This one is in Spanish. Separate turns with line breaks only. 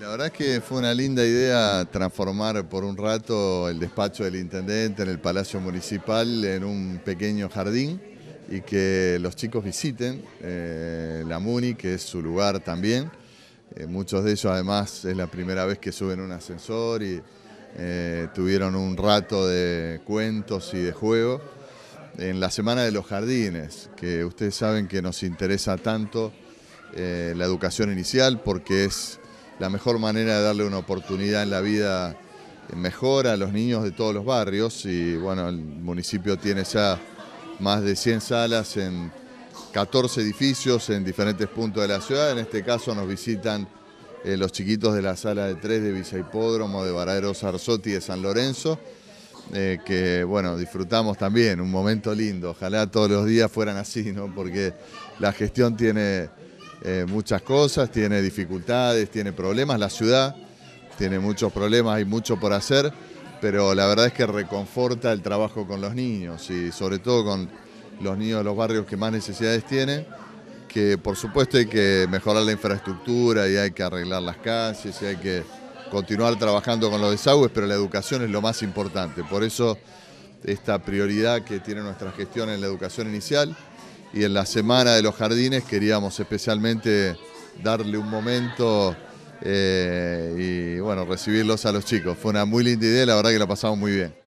la verdad es que fue una linda idea transformar por un rato el despacho del intendente en el Palacio Municipal en un pequeño jardín y que los chicos visiten eh, la MUNI, que es su lugar también. Eh, muchos de ellos además es la primera vez que suben un ascensor y eh, tuvieron un rato de cuentos y de juego. En la Semana de los Jardines, que ustedes saben que nos interesa tanto la educación inicial porque es la mejor manera de darle una oportunidad en la vida mejor a los niños de todos los barrios y bueno, el municipio tiene ya más de 100 salas en 14 edificios en diferentes puntos de la ciudad, en este caso nos visitan eh, los chiquitos de la sala de tres de Villa Hipódromo, de Varadero Sarzotti de San Lorenzo, eh, que bueno, disfrutamos también, un momento lindo, ojalá todos los días fueran así, ¿no? porque la gestión tiene eh, muchas cosas, tiene dificultades, tiene problemas, la ciudad tiene muchos problemas, hay mucho por hacer, pero la verdad es que reconforta el trabajo con los niños y sobre todo con los niños de los barrios que más necesidades tienen, que por supuesto hay que mejorar la infraestructura y hay que arreglar las calles y hay que continuar trabajando con los desagües, pero la educación es lo más importante, por eso esta prioridad que tiene nuestra gestión en la educación inicial, y en la Semana de los Jardines queríamos especialmente darle un momento eh, y bueno, recibirlos a los chicos. Fue una muy linda idea, la verdad que la pasamos muy bien.